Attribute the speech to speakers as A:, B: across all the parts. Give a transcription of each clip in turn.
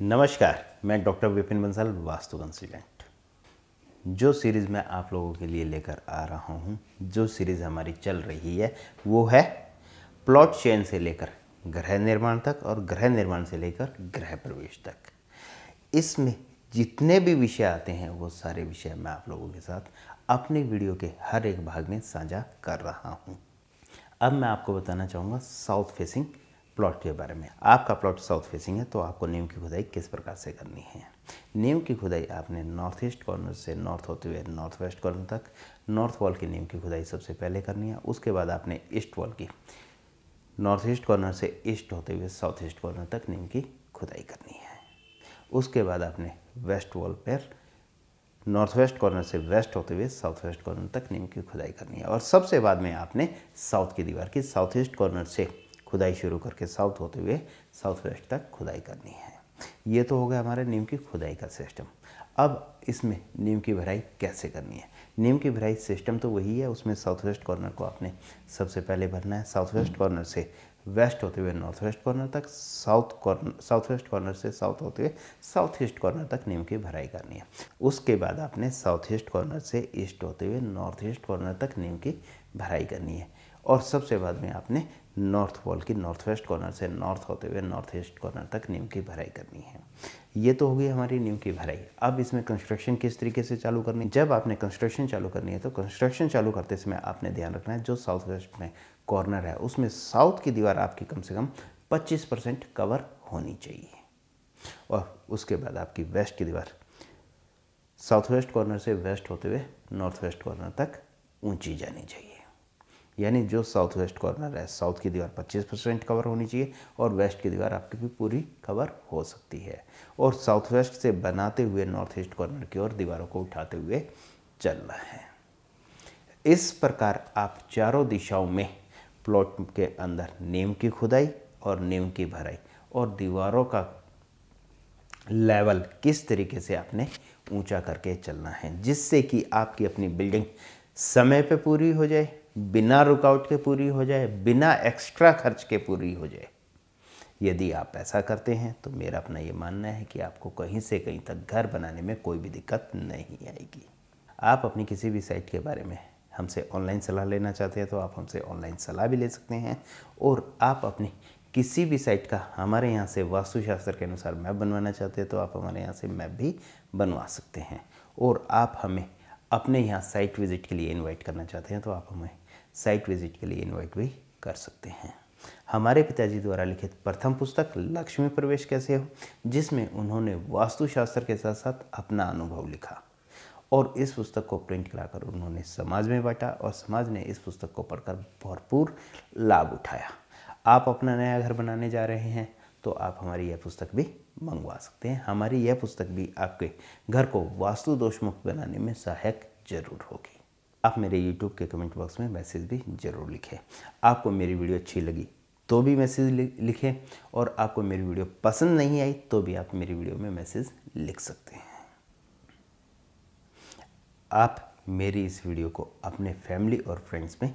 A: नमस्कार मैं doctor Vipin Bansal Vastu consultant जो सीरीज़ मैं आप लोगों के लिए लेकर आ रहा हूँ जो सीरीज़ हमारी चल रही है वो है प्लॉट चेन से लेकर ग्रह निर्माण तक और ग्रह निर्माण से लेकर ग्रह प्रवेश तक इसमें जितने भी विषय आते हैं वो सारे विषय मैं आप लोगों के साथ अपने वीडियो के हर एक भाग में साझा कर रहा हूँ अब मैं आपको बताना चाहूँगा साउथ फेसिंग प्लॉट के बारे में आपका प्लॉट साउथ फेसिंग है तो आपको नीम की खुदाई किस प्रकार से करनी है नीम की खुदाई आपने नॉर्थ ईस्ट कॉर्नर से नॉर्थ होते हुए नॉर्थ वेस्ट कॉर्नर तक नॉर्थ वॉल की नीम की खुदाई सबसे पहले करनी है उसके बाद आपने ईस्ट वॉल की नॉर्थ ईस्ट कॉर्नर से ईस्ट होते हुए साउथ ईस्ट कॉर्नर तक नीम की खुदाई करनी है उसके बाद आपने वेस्ट वॉल पर नॉर्थ वेस्ट कॉर्नर से वेस्ट होते हुए साउथ वेस्ट कॉर्नर तक नीम की खुदाई करनी है और सबसे बाद में आपने साउथ की दीवार की साउथ ईस्ट कॉर्नर से खुदाई शुरू करके साउथ होते हुए साउथ वेस्ट तक खुदाई करनी है ये तो हो गया हमारे नीम की खुदाई का सिस्टम अब इसमें नीम की भराई कैसे करनी है नीम की भराई सिस्टम तो वही है उसमें साउथ वेस्ट कॉर्नर को आपने सबसे पहले भरना है साउथ वेस्ट हम्म। कॉर्नर से वेस्ट होते हुए नॉर्थ वेस्ट कॉर्नर तक south corner south west corner से साउथ होते हुए साउथ ईस्ट कॉर्नर तक नीम की भराई करनी है उसके बाद आपने साउथ ईस्ट कॉर्नर से ईस्ट होते हुए नॉर्थ ईस्ट कॉर्नर तक नीम की भराई करनी है और सबसे बाद में आपने नॉर्थ पोल की नॉर्थ वेस्ट कॉर्नर से नॉर्थ होते हुए नॉर्थ ईस्ट कॉर्नर तक नीम की भराई करनी है ये तो होगी हमारी नीम की भराई अब इसमें कंस्ट्रक्शन किस तरीके से चालू करनी जब आपने कंस्ट्रक्शन चालू करनी है तो कंस्ट्रक्शन चालू करते समय आपने ध्यान रखना है जो साउथ वेस्ट में कॉर्नर है उसमें साउथ की दीवार आपकी कम से कम 25 परसेंट कवर होनी चाहिए और उसके बाद आपकी वेस्ट की दीवार साउथ वेस्ट कॉर्नर से वेस्ट होते हुए नॉर्थ वेस्ट कॉर्नर तक ऊंची जानी चाहिए यानी जो साउथ वेस्ट कॉर्नर है साउथ की दीवार 25 परसेंट कवर होनी चाहिए और वेस्ट की दीवार आपकी भी पूरी कवर हो सकती है और साउथ वेस्ट से बनाते हुए नॉर्थ ईस्ट कॉर्नर की ओर दीवारों को उठाते हुए चलना है इस प्रकार आप चारों दिशाओं में प्लॉट के अंदर नेम की खुदाई और नेम की भराई और दीवारों का लेवल किस तरीके से आपने ऊंचा करके चलना है जिससे कि आपकी अपनी बिल्डिंग समय पे पूरी हो जाए बिना रुकावट के पूरी हो जाए बिना एक्स्ट्रा खर्च के पूरी हो जाए यदि आप ऐसा करते हैं तो मेरा अपना ये मानना है कि आपको कहीं से कहीं तक घर बनाने में कोई भी दिक्कत नहीं आएगी आप अपनी किसी भी साइट के बारे में हमसे ऑनलाइन सलाह लेना चाहते हैं तो आप हमसे ऑनलाइन सलाह भी ले सकते हैं और आप अपनी किसी भी साइट का हमारे यहाँ से वास्तुशास्त्र के अनुसार मैप बनवाना चाहते हैं तो आप हमारे यहाँ से मैप भी बनवा सकते हैं और आप हमें अपने यहाँ साइट विज़िट के लिए इनवाइट करना चाहते हैं तो आप हमें साइट विजिट के लिए इनवाइट भी कर सकते हैं हमारे पिताजी द्वारा लिखित प्रथम पुस्तक लक्ष्मी प्रवेश कैसे हो जिसमें उन्होंने वास्तुशास्त्र के साथ साथ अपना अनुभव लिखा और इस पुस्तक को प्रिंट कराकर उन्होंने समाज में बांटा और समाज ने इस पुस्तक को पढ़कर भरपूर लाभ उठाया आप अपना नया घर बनाने जा रहे हैं तो आप हमारी यह पुस्तक भी मंगवा सकते हैं हमारी यह पुस्तक भी आपके घर को वास्तु दोष मुक्त बनाने में सहायक जरूर होगी आप मेरे यूट्यूब के कमेंट बॉक्स में मैसेज भी ज़रूर लिखें आपको मेरी वीडियो अच्छी लगी तो भी मैसेज लिखें और आपको मेरी वीडियो पसंद नहीं आई तो भी आप मेरी वीडियो में मैसेज लिख सकते हैं आप मेरी इस वीडियो को अपने फैमिली और फ्रेंड्स में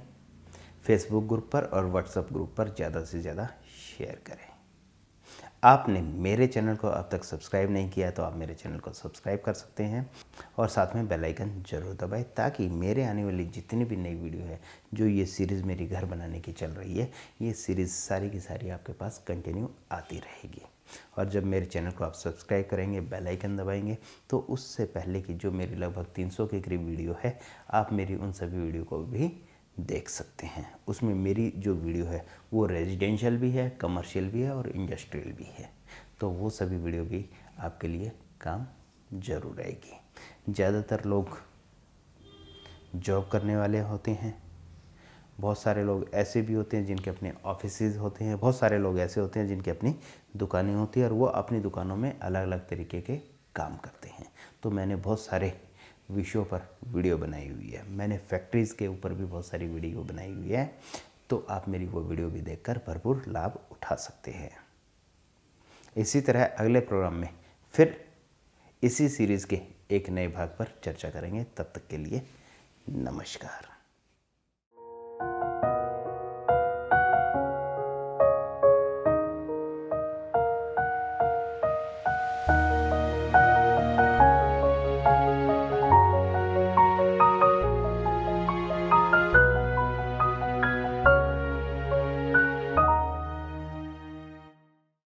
A: फेसबुक ग्रुप पर और व्हाट्सएप ग्रुप पर ज़्यादा से ज़्यादा शेयर करें आपने मेरे चैनल को अब तक सब्सक्राइब नहीं किया तो आप मेरे चैनल को सब्सक्राइब कर सकते हैं और साथ में बेल आइकन जरूर दबाएं ताकि मेरे आने वाली जितनी भी नई वीडियो है जो ये सीरीज़ मेरी घर बनाने की चल रही है ये सीरीज़ सारी की सारी आपके पास कंटिन्यू आती रहेगी और जब मेरे चैनल को आप सब्सक्राइब करेंगे बेल आइकन दबाएंगे तो उससे पहले की जो मेरी लगभग 300 के करीब वीडियो है आप मेरी उन सभी वीडियो को भी देख सकते हैं उसमें मेरी जो वीडियो है वो रेजिडेंशियल भी है कमर्शियल भी है और इंडस्ट्रियल भी है तो वो सभी वीडियो भी आपके लिए काम जरूर आएगी ज़्यादातर लोग जॉब करने वाले होते हैं बहुत सारे लोग ऐसे भी होते हैं जिनके अपने ऑफिसज होते हैं बहुत सारे लोग ऐसे होते हैं जिनके अपनी दुकानें होती हैं और वो अपनी दुकानों में अलग अलग तरीके के काम करते हैं तो मैंने बहुत सारे विषयों पर वीडियो बनाई हुई है मैंने फैक्ट्रीज़ के ऊपर भी बहुत सारी वीडियो बनाई हुई है तो आप मेरी वो वीडियो भी देखकर भरपूर लाभ उठा सकते हैं इसी तरह अगले प्रोग्राम में फिर इसी सीरीज़ के एक नए भाग पर चर्चा करेंगे तब तक के लिए नमस्कार